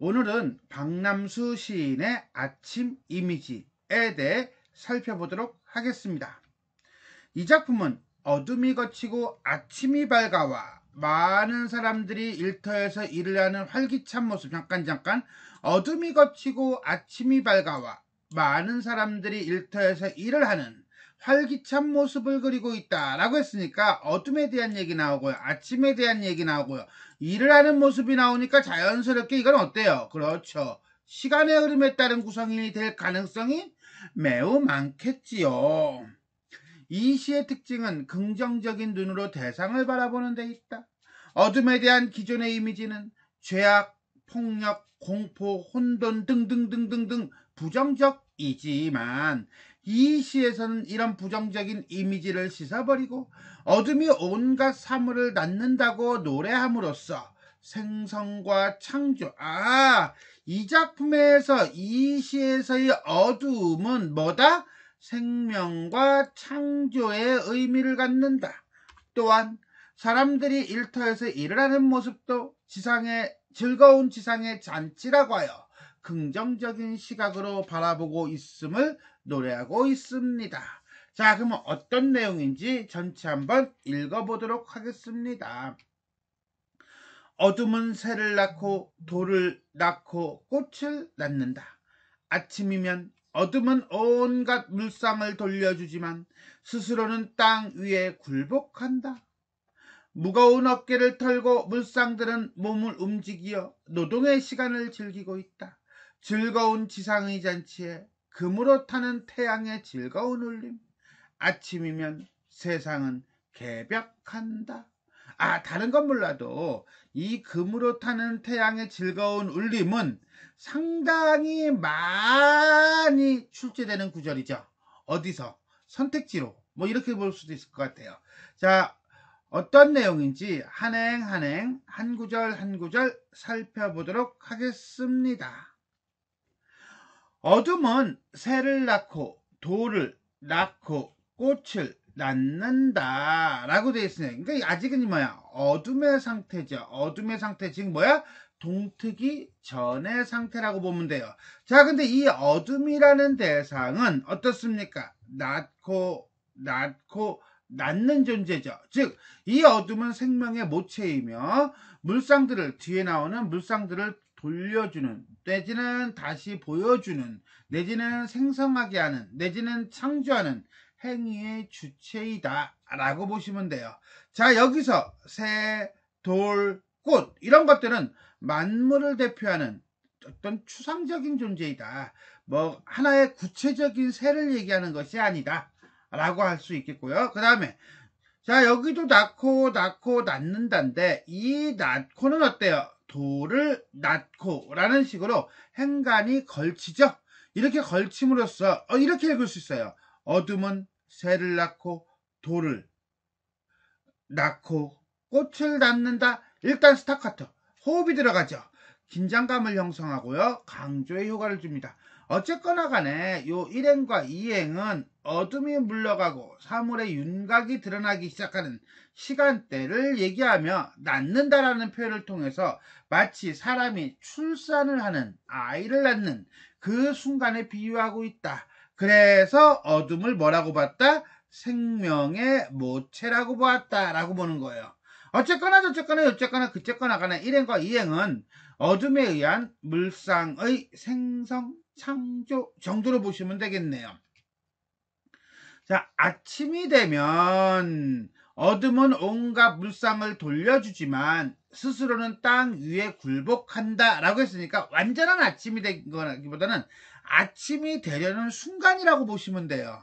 오늘은 박남수 시인의 아침 이미지에 대해 살펴보도록 하겠습니다. 이 작품은 어둠이 거치고 아침이 밝아와 많은 사람들이 일터에서 일을 하는 활기찬 모습 잠깐 잠깐 어둠이 거치고 아침이 밝아와 많은 사람들이 일터에서 일을 하는 활기찬 모습을 그리고 있다 라고 했으니까 어둠에 대한 얘기 나오고요 아침에 대한 얘기 나오고요 일을 하는 모습이 나오니까 자연스럽게 이건 어때요 그렇죠 시간의 흐름에 따른 구성인이 될 가능성이 매우 많겠지요 이 시의 특징은 긍정적인 눈으로 대상을 바라보는 데 있다 어둠에 대한 기존의 이미지는 죄악, 폭력, 공포, 혼돈 등등등등등 부정적이지만 이 시에서는 이런 부정적인 이미지를 씻어버리고 어둠이 온갖 사물을 낳는다고 노래함으로써 생성과 창조 아이 작품에서 이 시에서의 어둠은 뭐다? 생명과 창조의 의미를 갖는다. 또한 사람들이 일터에서 일을 하는 모습도 지상의 즐거운 지상의 잔치라고 하여 긍정적인 시각으로 바라보고 있음을 노래하고 있습니다. 자, 그러면 어떤 내용인지 전체 한번 읽어보도록 하겠습니다. 어둠은 새를 낳고 돌을 낳고 꽃을 낳는다. 아침이면 어둠은 온갖 물상을 돌려주지만 스스로는 땅 위에 굴복한다. 무거운 어깨를 털고 물상들은 몸을 움직여 노동의 시간을 즐기고 있다. 즐거운 지상의 잔치에 금으로 타는 태양의 즐거운 울림 아침이면 세상은 개벽한다. 아 다른 건 몰라도 이 금으로 타는 태양의 즐거운 울림은 상당히 많이 출제되는 구절이죠. 어디서? 선택지로 뭐 이렇게 볼 수도 있을 것 같아요. 자 어떤 내용인지 한행 한행 한 구절 한 구절 살펴보도록 하겠습니다. 어둠은 새를 낳고 돌을 낳고 꽃을 낳는다 라고 되어 있습니다 그러니까 아직은 뭐야 어둠의 상태죠 어둠의 상태 지금 뭐야 동특이 전의 상태라고 보면 돼요 자 근데 이 어둠이라는 대상은 어떻습니까 낳고 낳고 낳는 존재죠 즉 이 어둠은 생명의 모체이며 물상들을 뒤에 나오는 물상들을 돌려주는, 내지는 다시 보여주는, 내지는 생성하게 하는, 내지는 창조하는 행위의 주체이다. 라고 보시면 돼요. 자, 여기서 새, 돌, 꽃, 이런 것들은 만물을 대표하는 어떤 추상적인 존재이다. 뭐, 하나의 구체적인 새를 얘기하는 것이 아니다. 라고 할 수 있겠고요. 그 다음에, 자, 여기도 낳고, 낳고, 낳는다인데, 이 낳고는 어때요? 돌을 낳고 라는 식으로 행간이 걸치죠. 이렇게 걸침으로써 어, 이렇게 읽을 수 있어요. 어둠은 새를 낳고 돌을 낳고 꽃을 낳는다. 일단 스타카토 호흡이 들어가죠. 긴장감을 형성하고요. 강조의 효과를 줍니다. 어쨌거나 간에 요일행과이행은 어둠이 물러가고 사물의 윤곽이 드러나기 시작하는 시간대를 얘기하며 낳는다라는 표현을 통해서 마치 사람이 출산을 하는 아이를 낳는 그 순간에 비유하고 있다. 그래서 어둠을 뭐라고 봤다? 생명의 모체라고 보았다라고 보는 거예요. 어쨌거나 저쨌거나 어쨌거나 그쨌거나 간에 일행과이행은 어둠에 의한 물상의 생성 창조 정도로 보시면 되겠네요. 자, 아침이 되면 어둠은 온갖 물상을 돌려주지만 스스로는 땅 위에 굴복한다 라고 했으니까 완전한 아침이 되기보다는 아침이 되려는 순간이라고 보시면 돼요.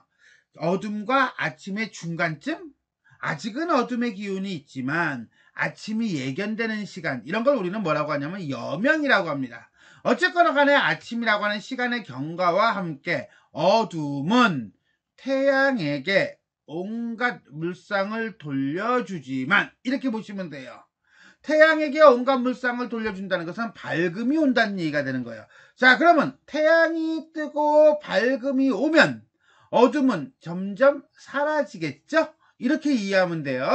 어둠과 아침의 중간쯤? 아직은 어둠의 기운이 있지만 아침이 예견되는 시간 이런 걸 우리는 뭐라고 하냐면 여명이라고 합니다. 어쨌거나 간에 아침이라고 하는 시간의 경과와 함께 어둠은 태양에게 온갖 물상을 돌려주지만 이렇게 보시면 돼요. 태양에게 온갖 물상을 돌려준다는 것은 밝음이 온다는 얘기가 되는 거예요. 자 그러면 태양이 뜨고 밝음이 오면 어둠은 점점 사라지겠죠? 이렇게 이해하면 돼요.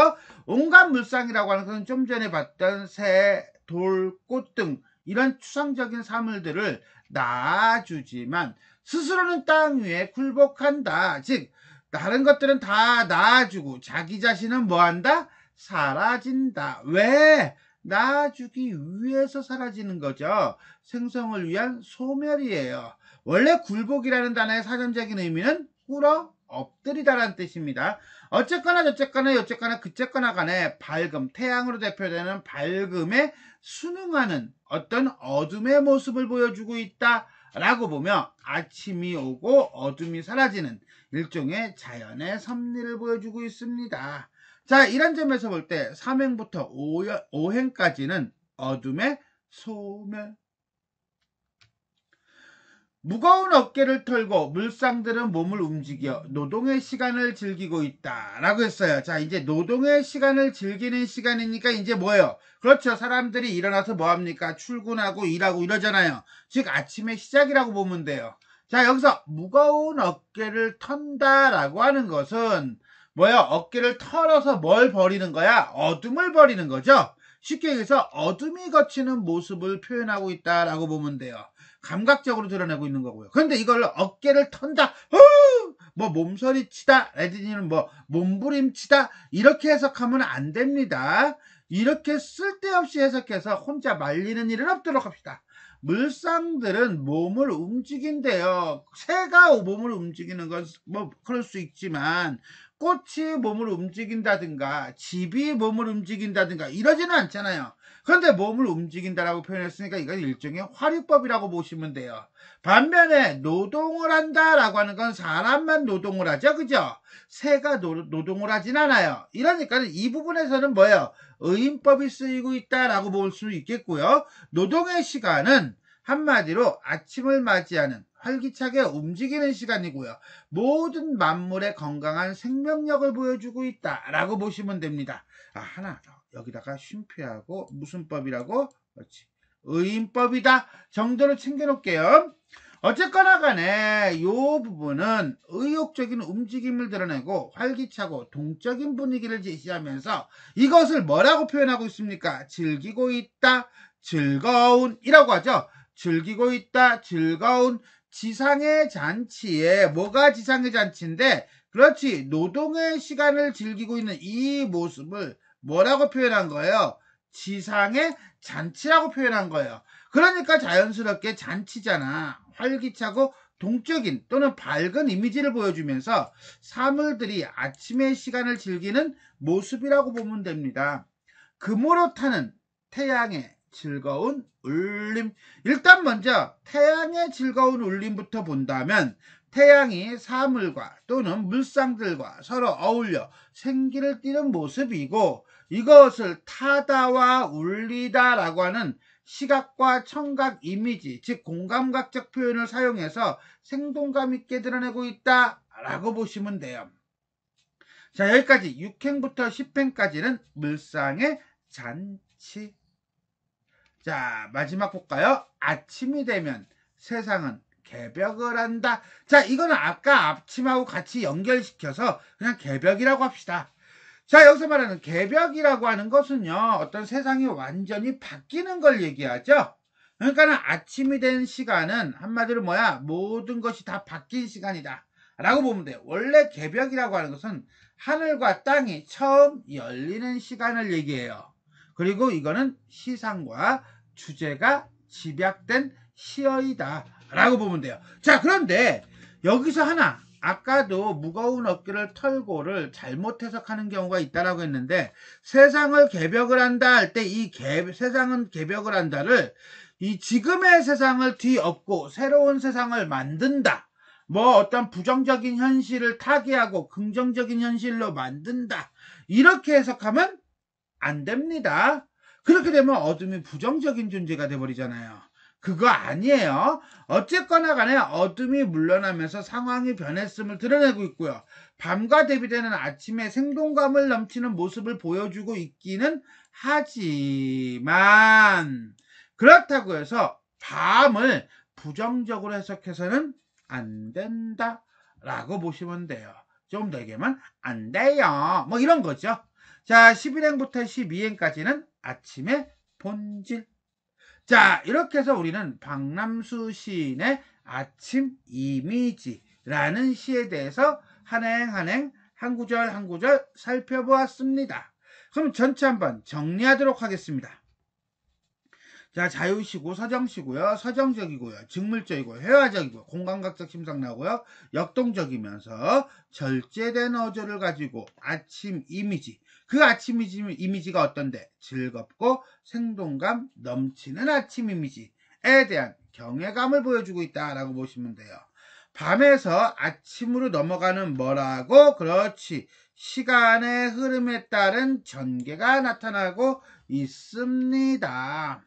온갖 물상이라고 하는 것은 좀 전에 봤던 새, 돌, 꽃등 이런 추상적인 사물들을 낳아주지만 스스로는 땅 위에 굴복한다. 즉 다른 것들은 다 낳아주고 자기 자신은 뭐한다? 사라진다. 왜? 낳아주기 위해서 사라지는 거죠. 생성을 위한 소멸이에요. 원래 굴복이라는 단어의 사전적인 의미는 꿇어 엎드리다란 뜻입니다. 어쨌거나 저쨌거나 여쨌거나 그쨌거나 간에 밝음, 태양으로 대표되는 밝음에 순응하는 어떤 어둠의 모습을 보여주고 있다 라고 보며 아침이 오고 어둠이 사라지는 일종의 자연의 섭리를 보여주고 있습니다. 자 이런 점에서 볼 때 3행부터 5행까지는 어둠의 소멸 무거운 어깨를 털고 물상들은 몸을 움직여 노동의 시간을 즐기고 있다 라고 했어요 자 이제 노동의 시간을 즐기는 시간이니까 이제 뭐예요 그렇죠 사람들이 일어나서 뭐합니까 출근하고 일하고 이러잖아요 즉 아침의 시작이라고 보면 돼요 자 여기서 무거운 어깨를 턴다 라고 하는 것은 뭐예요 어깨를 털어서 뭘 버리는 거야 어둠을 버리는 거죠 쉽게 얘기해서 어둠이 거치는 모습을 표현하고 있다라고 보면 돼요. 감각적으로 드러내고 있는 거고요. 그런데 이걸 어깨를 턴다, 후! 뭐 몸서리치다, 레디니는 뭐 몸부림치다 이렇게 해석하면 안 됩니다. 이렇게 쓸데없이 해석해서 혼자 말리는 일은 없도록 합시다. 물상들은 몸을 움직인대요. 새가 몸을 움직이는 건 뭐 그럴 수 있지만 꽃이 몸을 움직인다든가 집이 몸을 움직인다든가 이러지는 않잖아요. 그런데 몸을 움직인다라고 표현했으니까 이건 일종의 활류법이라고 보시면 돼요. 반면에 노동을 한다라고 하는 건 사람만 노동을 하죠. 그죠? 새가 노, 노동을 하진 않아요. 이러니까 이 부분에서는 뭐예요? 의인법이 쓰이고 있다라고 볼 수 있겠고요. 노동의 시간은 한마디로 아침을 맞이하는 활기차게 움직이는 시간이고요. 모든 만물의 건강한 생명력을 보여주고 있다라고 보시면 됩니다. 아, 하나 더. 여기다가 쉼표하고 무슨 법이라고? 그렇지. 의인법이다 정도로 챙겨놓을게요. 어쨌거나 간에 이 부분은 의욕적인 움직임을 드러내고 활기차고 동적인 분위기를 제시하면서 이것을 뭐라고 표현하고 있습니까? 즐기고 있다, 즐거운 이라고 하죠. 즐기고 있다, 즐거운 지상의 잔치에 뭐가 지상의 잔치인데 그렇지 노동의 시간을 즐기고 있는 이 모습을 뭐라고 표현한 거예요? 지상의 잔치라고 표현한 거예요. 그러니까 자연스럽게 잔치잖아. 활기차고 동적인 또는 밝은 이미지를 보여주면서 사물들이 아침의 시간을 즐기는 모습이라고 보면 됩니다. 금으로 타는 태양의 즐거운 울림 일단 먼저 태양의 즐거운 울림부터 본다면 태양이 사물과 또는 물상들과 서로 어울려 생기를 띠는 모습이고 이것을 타다와 울리다 라고 하는 시각과 청각 이미지 즉 공감각적 표현을 사용해서 생동감 있게 드러내고 있다 라고 보시면 돼요. 자 여기까지 6행부터 10행까지는 물상의 잔치 자 마지막 볼까요? 아침이 되면 세상은 개벽을 한다. 자 이거는 아까 아침하고 같이 연결시켜서 그냥 개벽이라고 합시다. 자 여기서 말하는 개벽이라고 하는 것은요 어떤 세상이 완전히 바뀌는 걸 얘기하죠. 그러니까는 아침이 된 시간은 한마디로 뭐야 모든 것이 다 바뀐 시간이다 라고 보면 돼 원래 개벽이라고 하는 것은 하늘과 땅이 처음 열리는 시간을 얘기해요 그리고 이거는 시상과 주제가 집약된 시어이다 라고 보면 돼요 자 그런데 여기서 하나 아까도 무거운 어깨를 털고를 잘못 해석하는 경우가 있다라고 했는데 세상을 개벽을 한다 할 때 이 세상은 개벽을 한다를 이 지금의 세상을 뒤엎고 새로운 세상을 만든다 뭐 어떤 부정적인 현실을 타개하고 긍정적인 현실로 만든다 이렇게 해석하면 안 됩니다 그렇게 되면 어둠이 부정적인 존재가 돼버리잖아요. 그거 아니에요. 어쨌거나 간에 어둠이 물러나면서 상황이 변했음을 드러내고 있고요. 밤과 대비되는 아침에 생동감을 넘치는 모습을 보여주고 있기는 하지만 그렇다고 해서 밤을 부정적으로 해석해서는 안 된다 라고 보시면 돼요. 좀더 얘기하면 안 돼요. 뭐 이런 거죠. 자 11행부터 12행까지는 아침의 본질. 자, 이렇게 해서 우리는 박남수 시인의 아침 이미지라는 시에 대해서 한행한행한 구절 한 구절 살펴보았습니다. 그럼 전체 한번 정리하도록 하겠습니다. 자, 자유시고, 서정시고요. 서정적이고요. 직물적이고, 회화적이고, 공간각적 심상나고요. 역동적이면서 절제된 어조를 가지고 아침 이미지. 그 아침 이미지가 어떤데? 즐겁고 생동감 넘치는 아침 이미지에 대한 경외감을 보여주고 있다라고 보시면 돼요. 밤에서 아침으로 넘어가는 뭐라고? 그렇지. 시간의 흐름에 따른 전개가 나타나고 있습니다.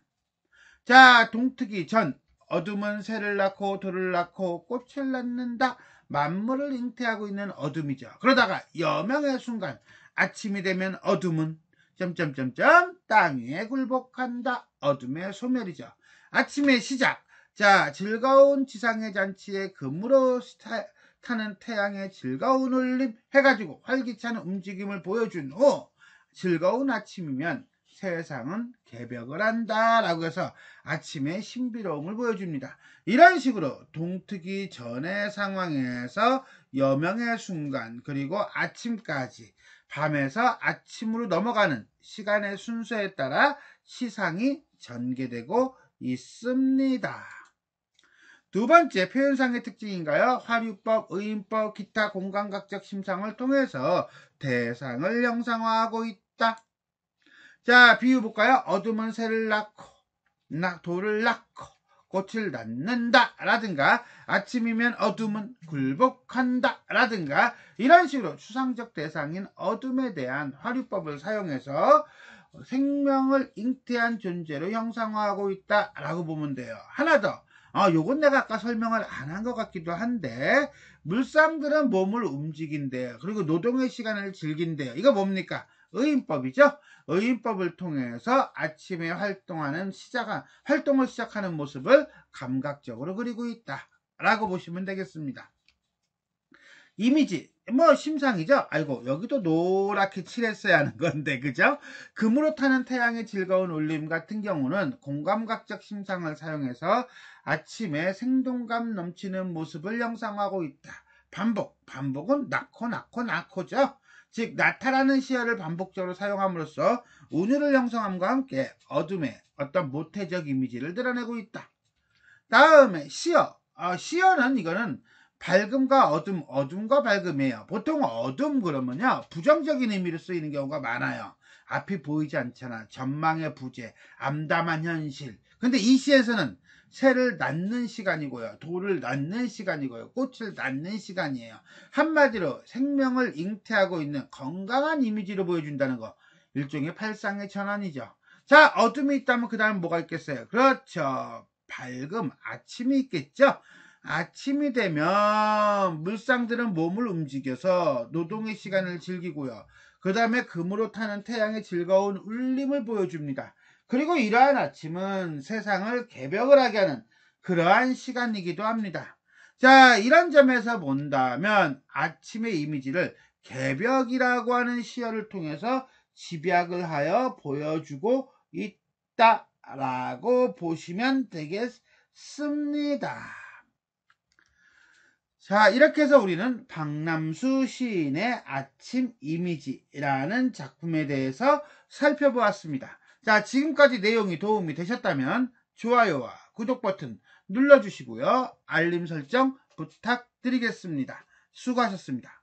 자 동트기 전 어둠은 새를 낳고 돌을 낳고 꽃을 낳는다 만물을 잉태하고 있는 어둠이죠 그러다가 여명의 순간 아침이 되면 어둠은 점점점점 땅 위에 굴복한다 어둠의 소멸이죠 아침의 시작 자 즐거운 지상의 잔치에 금으로 스타, 타는 태양의 즐거운 울림 해가지고 활기찬 움직임을 보여준 후 즐거운 아침이면 세상은 개벽을 한다 라고 해서 아침에 신비로움을 보여줍니다. 이런 식으로 동특이 전의 상황에서 여명의 순간 그리고 아침까지 밤에서 아침으로 넘어가는 시간의 순서에 따라 시상이 전개되고 있습니다. 두 번째 표현상의 특징인가요? 화류법, 의인법, 기타 공간각적 심상을 통해서 대상을 형상화하고 있다. 자, 비유 볼까요? 어둠은 새를 낳고, 나, 돌을 낳고, 꽃을 낳는다 라든가 아침이면 어둠은 굴복한다 라든가 이런 식으로 추상적 대상인 어둠에 대한 화류법을 사용해서 생명을 잉태한 존재로 형상화하고 있다 라고 보면 돼요 하나 더 아, 요건 내가 아까 설명을 안 한 것 같기도 한데 물상들은 몸을 움직인대요 그리고 노동의 시간을 즐긴대요 이거 뭡니까 의인법이죠. 의인법을 통해서 아침에 활동하는 시작 활동을 시작하는 모습을 감각적으로 그리고 있다. 라고 보시면 되겠습니다. 이미지 뭐 심상이죠 아이고 여기도 노랗게 칠했어야 하는 건데 그죠 금으로 타는 태양의 즐거운 울림 같은 경우는 공감각적 심상을 사용해서 아침에 생동감 넘치는 모습을 영상하고 있다 반복 반복은 낳고 낳고 낳고죠 즉 나타라는 시야를 반복적으로 사용함으로써 운율을 형성함과 함께 어둠의 어떤 모태적 이미지를 드러내고 있다. 다음에 시어. 어, 시어는 이거는 밝음과 어둠, 어둠과 밝음이에요. 보통 어둠 그러면요. 부정적인 의미로 쓰이는 경우가 많아요. 앞이 보이지 않잖아. 전망의 부재, 암담한 현실. 근데 이 시에서는 새를 낳는 시간이고요. 돌을 낳는 시간이고요. 꽃을 낳는 시간이에요. 한마디로 생명을 잉태하고 있는 건강한 이미지로 보여준다는 거. 일종의 팔상의 전환이죠. 자, 어둠이 있다면 그 다음 뭐가 있겠어요? 그렇죠. 밝음, 아침이 있겠죠? 아침이 되면 물상들은 몸을 움직여서 노동의 시간을 즐기고요. 그 다음에 금으로 타는 태양의 즐거운 울림을 보여줍니다. 그리고 이러한 아침은 세상을 개벽을 하게 하는 그러한 시간이기도 합니다. 자, 이런 점에서 본다면 아침의 이미지를 개벽이라고 하는 시어를 통해서 집약을 하여 보여주고 있다라고 보시면 되겠습니다. 자, 이렇게 해서 우리는 박남수 시인의 아침 이미지라는 작품에 대해서 살펴보았습니다. 자, 지금까지 내용이 도움이 되셨다면 좋아요와 구독 버튼 눌러주시고요. 알림 설정 부탁드리겠습니다. 수고하셨습니다.